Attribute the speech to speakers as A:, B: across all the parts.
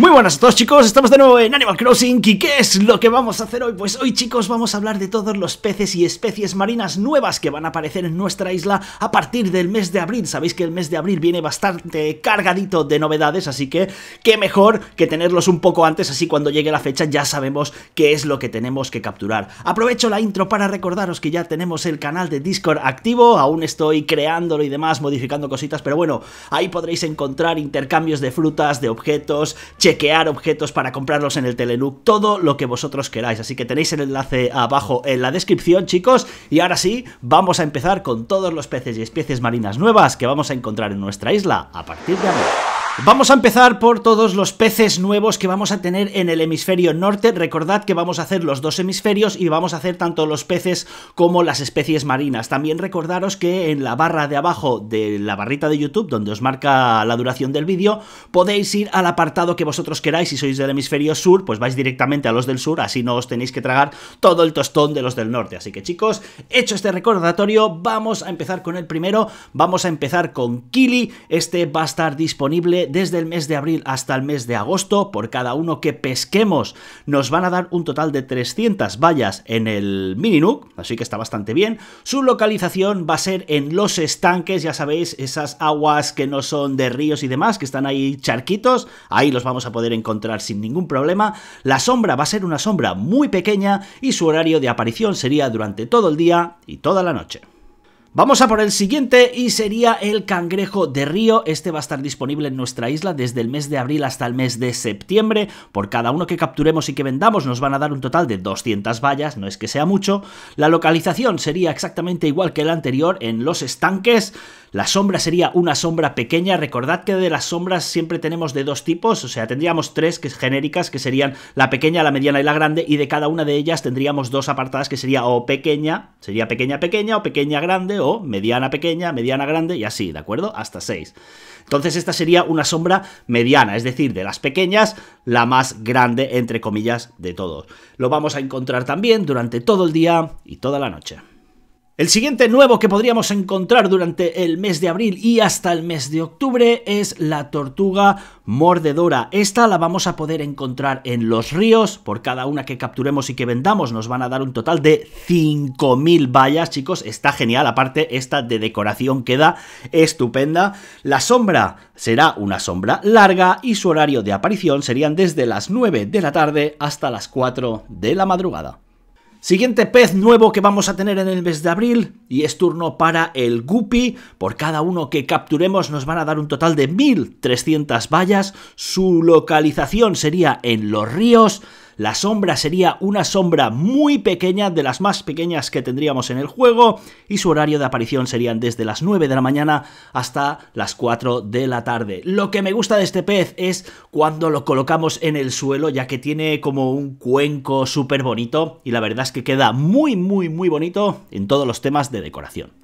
A: Muy buenas a todos chicos, estamos de nuevo en Animal Crossing y ¿qué es lo que vamos a hacer hoy? Pues hoy chicos vamos a hablar de todos los peces y especies marinas nuevas que van a aparecer en nuestra isla a partir del mes de abril. Sabéis que el mes de abril viene bastante cargadito de novedades, así que qué mejor que tenerlos un poco antes, así cuando llegue la fecha ya sabemos qué es lo que tenemos que capturar. Aprovecho la intro para recordaros que ya tenemos el canal de Discord activo, aún estoy creándolo y demás, modificando cositas, pero bueno, ahí podréis encontrar intercambios de frutas, de objetos, chicos chequear objetos para comprarlos en el Telenook, todo lo que vosotros queráis. Así que tenéis el enlace abajo en la descripción, chicos. Y ahora sí, vamos a empezar con todos los peces y especies marinas nuevas que vamos a encontrar en nuestra isla a partir de ahora. Vamos a empezar por todos los peces nuevos que vamos a tener en el hemisferio norte. Recordad que vamos a hacer los dos hemisferios y vamos a hacer tanto los peces como las especies marinas. También recordaros que en la barra de abajo de la barrita de YouTube, donde os marca la duración del vídeo, podéis ir al apartado que vosotros queráis. Si sois del hemisferio sur, pues vais directamente a los del sur, así no os tenéis que tragar todo el tostón de los del norte. Así que chicos, hecho este recordatorio, vamos a empezar con el primero. Vamos a empezar con Kili. Este va a estar disponible desde el mes de abril hasta el mes de agosto. Por cada uno que pesquemos nos van a dar un total de 300 vallas en el mini nook así que está bastante bien. Su localización va a ser en los estanques, ya sabéis, esas aguas que no son de ríos y demás, que están ahí charquitos, ahí los vamos a poder encontrar sin ningún problema. La sombra va a ser una sombra muy pequeña y su horario de aparición sería durante todo el día y toda la noche. Vamos a por el siguiente y sería el cangrejo de río. Este va a estar disponible en nuestra isla desde el mes de abril hasta el mes de septiembre. Por cada uno que capturemos y que vendamos nos van a dar un total de 200 vallas, no es que sea mucho. La localización sería exactamente igual que la anterior en los estanques. La sombra sería una sombra pequeña. Recordad que de las sombras siempre tenemos de dos tipos, o sea, tendríamos tres que genéricas, que serían la pequeña, la mediana y la grande, y de cada una de ellas tendríamos dos apartadas que sería o pequeña, sería pequeña pequeña, o pequeña grande, o mediana pequeña, mediana grande, y así, ¿de acuerdo? Hasta seis. Entonces esta sería una sombra mediana, es decir, de las pequeñas, la más grande, entre comillas, de todos. Lo vamos a encontrar también durante todo el día y toda la noche. El siguiente nuevo que podríamos encontrar durante el mes de abril y hasta el mes de octubre es la tortuga mordedora. Esta la vamos a poder encontrar en los ríos. Por cada una que capturemos y que vendamos nos van a dar un total de 5.000 vallas, chicos. Está genial. Aparte, esta de decoración queda estupenda. La sombra será una sombra larga y su horario de aparición serían desde las 9 de la tarde hasta las 4 de la madrugada. Siguiente pez nuevo que vamos a tener en el mes de abril y es turno para el guppy. Por cada uno que capturemos nos van a dar un total de 1.300 vallas. Su localización sería en los ríos. La sombra sería una sombra muy pequeña, de las más pequeñas que tendríamos en el juego, y su horario de aparición serían desde las 9 de la mañana hasta las 4 de la tarde. Lo que me gusta de este pez es cuando lo colocamos en el suelo, ya que tiene como un cuenco súper bonito, y la verdad es que queda muy, muy, muy bonito en todos los temas de decoración.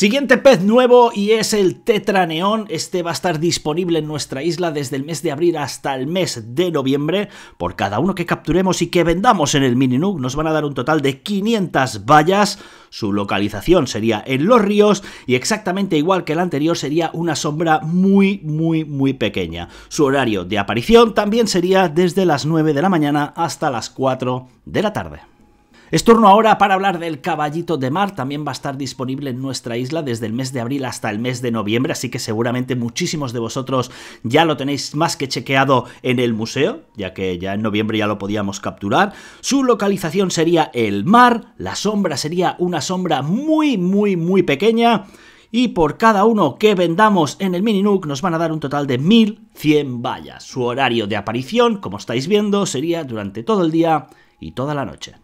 A: Siguiente pez nuevo y es el tetraneón. Este va a estar disponible en nuestra isla desde el mes de abril hasta el mes de noviembre. Por cada uno que capturemos y que vendamos en el mini nook nos van a dar un total de 500 vallas. Su localización sería en los ríos y exactamente igual que el anterior sería una sombra muy muy muy pequeña. Su horario de aparición también sería desde las 9 de la mañana hasta las 4 de la tarde. Es turno ahora para hablar del caballito de mar, también va a estar disponible en nuestra isla desde el mes de abril hasta el mes de noviembre, así que seguramente muchísimos de vosotros ya lo tenéis más que chequeado en el museo, ya que ya en noviembre ya lo podíamos capturar. Su localización sería el mar, la sombra sería una sombra muy, muy, muy pequeña. Y por cada uno que vendamos en el mini Nook nos van a dar un total de 1100 vallas. Su horario de aparición, como estáis viendo, sería durante todo el día y toda la noche.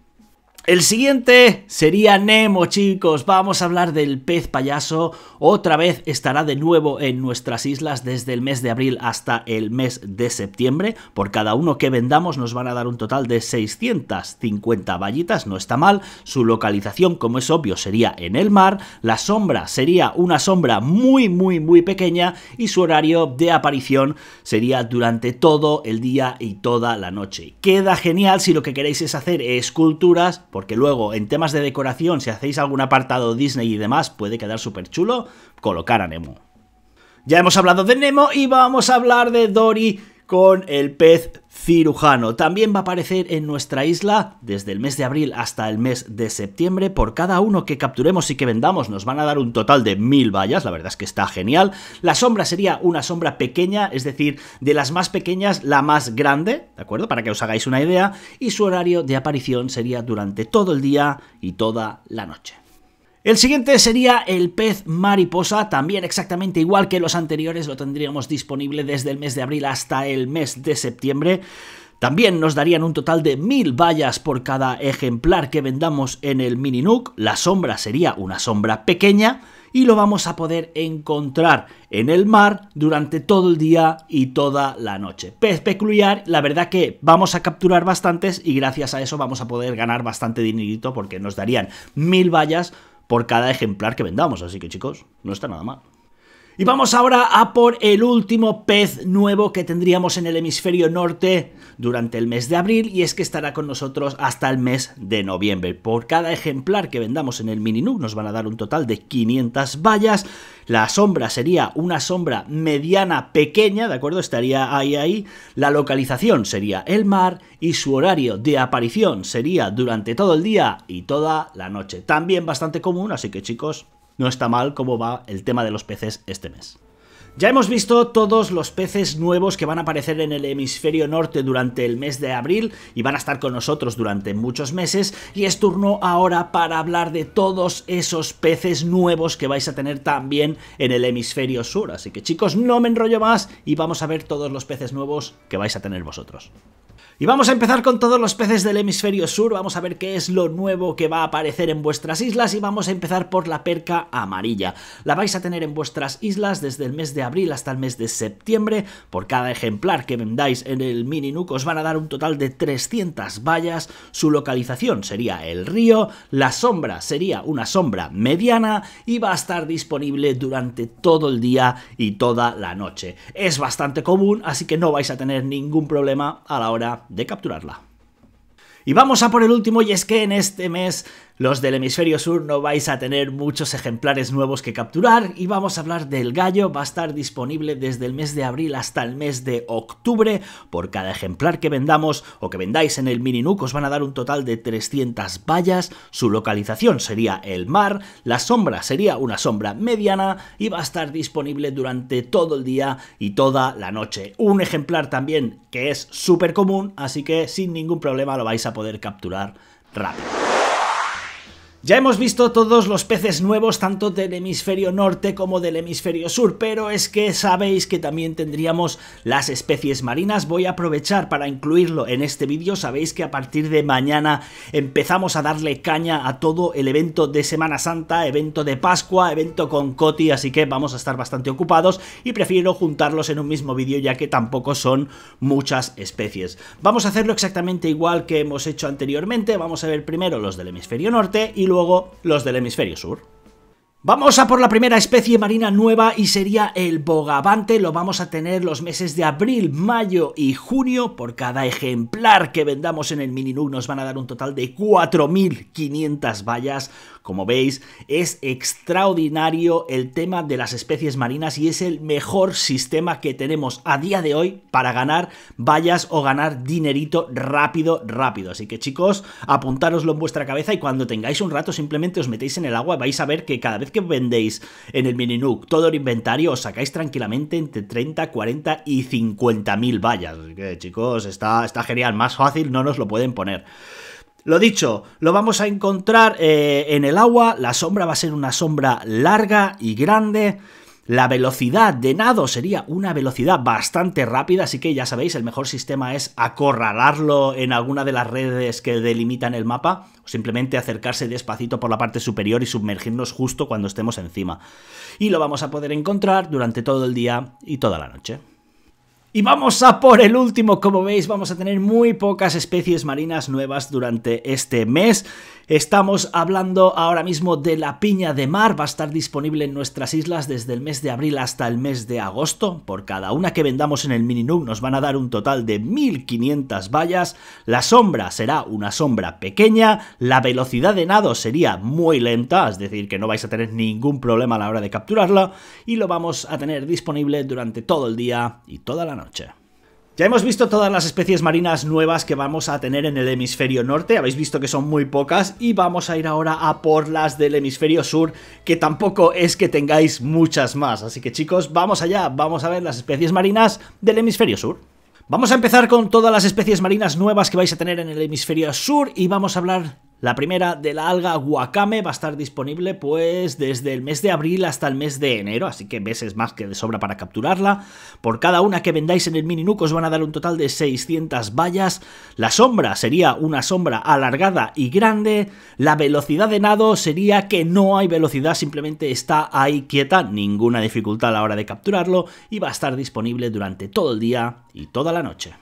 A: El siguiente sería Nemo, chicos. Vamos a hablar del pez payaso. Otra vez estará de nuevo en nuestras islas desde el mes de abril hasta el mes de septiembre. Por cada uno que vendamos nos van a dar un total de 650 vallitas. No está mal. Su localización, como es obvio, sería en el mar. La sombra sería una sombra muy, muy, muy pequeña. Y su horario de aparición sería durante todo el día y toda la noche. Queda genial si lo que queréis es hacer esculturas porque luego en temas de decoración, si hacéis algún apartado Disney y demás, puede quedar súper chulo colocar a Nemo. Ya hemos hablado de Nemo y vamos a hablar de Dory con el pez cirujano. También va a aparecer en nuestra isla desde el mes de abril hasta el mes de septiembre. Por cada uno que capturemos y que vendamos nos van a dar un total de mil vallas. La verdad es que está genial. La sombra sería una sombra pequeña, es decir, de las más pequeñas, la más grande, ¿de acuerdo? Para que os hagáis una idea. Y su horario de aparición sería durante todo el día y toda la noche. El siguiente sería el pez mariposa, también exactamente igual que los anteriores, lo tendríamos disponible desde el mes de abril hasta el mes de septiembre. También nos darían un total de mil vallas por cada ejemplar que vendamos en el mini nook. La sombra sería una sombra pequeña y lo vamos a poder encontrar en el mar durante todo el día y toda la noche. Pez peculiar, la verdad que vamos a capturar bastantes y gracias a eso vamos a poder ganar bastante dinerito porque nos darían mil vallas por cada ejemplar que vendamos. Así que chicos, no está nada mal. Y vamos ahora a por el último pez nuevo que tendríamos en el hemisferio norte durante el mes de abril y es que estará con nosotros hasta el mes de noviembre. Por cada ejemplar que vendamos en el mini noob nos van a dar un total de 500 vallas. La sombra sería una sombra mediana pequeña, ¿de acuerdo? Estaría ahí ahí. La localización sería el mar y su horario de aparición sería durante todo el día y toda la noche. También bastante común, así que chicos, no está mal cómo va el tema de los peces este mes. Ya hemos visto todos los peces nuevos que van a aparecer en el hemisferio norte durante el mes de abril y van a estar con nosotros durante muchos meses y es turno ahora para hablar de todos esos peces nuevos que vais a tener también en el hemisferio sur. Así que chicos, no me enrollo más y vamos a ver todos los peces nuevos que vais a tener vosotros. Y vamos a empezar con todos los peces del hemisferio sur, vamos a ver qué es lo nuevo que va a aparecer en vuestras islas y vamos a empezar por la perca amarilla. La vais a tener en vuestras islas desde el mes de abril hasta el mes de septiembre, por cada ejemplar que vendáis en el mini nuc os van a dar un total de 300 vallas, su localización sería el río, la sombra sería una sombra mediana y va a estar disponible durante todo el día y toda la noche. Es bastante común, así que no vais a tener ningún problema a la hora de capturarla. Y vamos a por el último, y es que en este mes los del hemisferio sur no vais a tener muchos ejemplares nuevos que capturar y vamos a hablar del gallo, va a estar disponible desde el mes de abril hasta el mes de octubre, por cada ejemplar que vendamos o que vendáis en el nuke os van a dar un total de 300 vallas, su localización sería el mar, la sombra sería una sombra mediana y va a estar disponible durante todo el día y toda la noche. Un ejemplar también que es súper común, así que sin ningún problema lo vais a poder capturar rápido. Ya hemos visto todos los peces nuevos tanto del hemisferio norte como del hemisferio sur, pero es que sabéis que también tendríamos las especies marinas. Voy a aprovechar para incluirlo en este vídeo. Sabéis que a partir de mañana empezamos a darle caña a todo el evento de Semana Santa, evento de Pascua, evento con Coti, así que vamos a estar bastante ocupados y prefiero juntarlos en un mismo vídeo ya que tampoco son muchas especies. Vamos a hacerlo exactamente igual que hemos hecho anteriormente. Vamos a ver primero los del hemisferio norte y luego luego los del hemisferio sur. Vamos a por la primera especie marina nueva y sería el bogavante. Lo vamos a tener los meses de abril, mayo y junio. Por cada ejemplar que vendamos en el Mininug nos van a dar un total de 4.500 vallas, como veis, es extraordinario el tema de las especies marinas y es el mejor sistema que tenemos a día de hoy para ganar vallas o ganar dinerito rápido, rápido. Así que chicos, apuntároslo en vuestra cabeza y cuando tengáis un rato simplemente os metéis en el agua y vais a ver que cada vez que vendéis en el mini nuke todo el inventario os sacáis tranquilamente entre 30, 40 y 50 mil vallas. Así que chicos, está, está genial, más fácil no nos lo pueden poner. Lo dicho, lo vamos a encontrar eh, en el agua, la sombra va a ser una sombra larga y grande, la velocidad de nado sería una velocidad bastante rápida, así que ya sabéis, el mejor sistema es acorralarlo en alguna de las redes que delimitan el mapa, o simplemente acercarse despacito por la parte superior y sumergirnos justo cuando estemos encima. Y lo vamos a poder encontrar durante todo el día y toda la noche. Y vamos a por el último, como veis vamos a tener muy pocas especies marinas nuevas durante este mes. Estamos hablando ahora mismo de la piña de mar, va a estar disponible en nuestras islas desde el mes de abril hasta el mes de agosto. Por cada una que vendamos en el mini nub, nos van a dar un total de 1500 vallas. La sombra será una sombra pequeña, la velocidad de nado sería muy lenta, es decir que no vais a tener ningún problema a la hora de capturarla y lo vamos a tener disponible durante todo el día y toda la noche. Ya hemos visto todas las especies marinas nuevas que vamos a tener en el hemisferio norte, habéis visto que son muy pocas y vamos a ir ahora a por las del hemisferio sur, que tampoco es que tengáis muchas más, así que chicos, vamos allá, vamos a ver las especies marinas del hemisferio sur. Vamos a empezar con todas las especies marinas nuevas que vais a tener en el hemisferio sur y vamos a hablar la primera de la alga wakame va a estar disponible pues desde el mes de abril hasta el mes de enero, así que meses más que de sobra para capturarla. Por cada una que vendáis en el mini nuco os van a dar un total de 600 vallas. La sombra sería una sombra alargada y grande. La velocidad de nado sería que no hay velocidad, simplemente está ahí quieta, ninguna dificultad a la hora de capturarlo y va a estar disponible durante todo el día y toda la noche.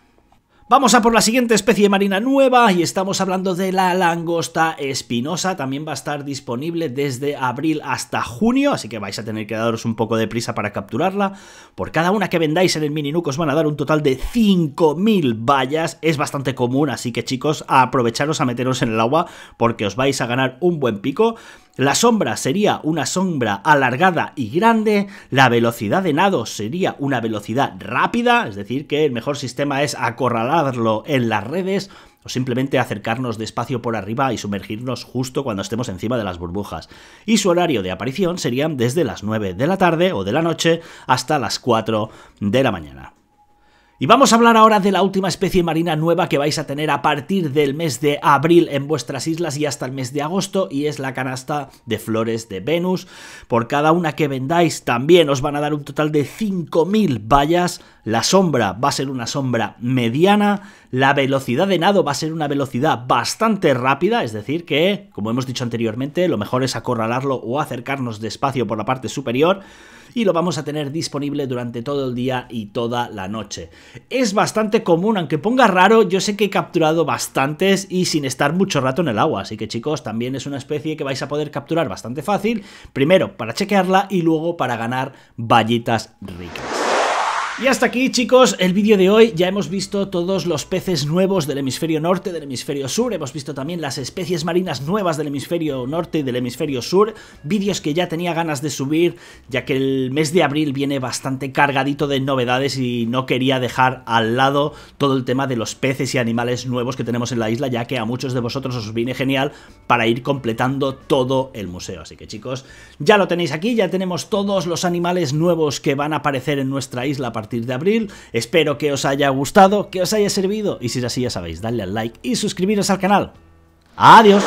A: Vamos a por la siguiente especie marina nueva y estamos hablando de la langosta espinosa. También va a estar disponible desde abril hasta junio, así que vais a tener que daros un poco de prisa para capturarla. Por cada una que vendáis en el mini os van a dar un total de 5.000 vallas. Es bastante común, así que chicos, aprovecharos a meteros en el agua porque os vais a ganar un buen pico. La sombra sería una sombra alargada y grande, la velocidad de nado sería una velocidad rápida, es decir, que el mejor sistema es acorralarlo en las redes, o simplemente acercarnos despacio por arriba y sumergirnos justo cuando estemos encima de las burbujas. Y su horario de aparición serían desde las 9 de la tarde o de la noche hasta las 4 de la mañana. Y vamos a hablar ahora de la última especie marina nueva que vais a tener a partir del mes de abril en vuestras islas y hasta el mes de agosto y es la canasta de flores de Venus. Por cada una que vendáis también os van a dar un total de 5.000 vallas. La sombra va a ser una sombra mediana. La velocidad de nado va a ser una velocidad bastante rápida, es decir que, como hemos dicho anteriormente, lo mejor es acorralarlo o acercarnos despacio por la parte superior y lo vamos a tener disponible durante todo el día y toda la noche es bastante común, aunque ponga raro, yo sé que he capturado bastantes y sin estar mucho rato en el agua, así que chicos, también es una especie que vais a poder capturar bastante fácil, primero para chequearla y luego para ganar vallitas ricas. Y hasta aquí chicos el vídeo de hoy, ya hemos visto todos los peces nuevos del hemisferio norte, del hemisferio sur, hemos visto también las especies marinas nuevas del hemisferio norte y del hemisferio sur, vídeos que ya tenía ganas de subir ya que el mes de abril viene bastante cargadito de novedades y no quería dejar al lado todo el tema de los peces y animales nuevos que tenemos en la isla ya que a muchos de vosotros os viene genial para ir completando todo el museo, así que chicos ya lo tenéis aquí, ya tenemos todos los animales nuevos que van a aparecer en nuestra isla partir de abril. Espero que os haya gustado, que os haya servido y si es así ya sabéis, darle al like y suscribiros al canal. ¡Adiós!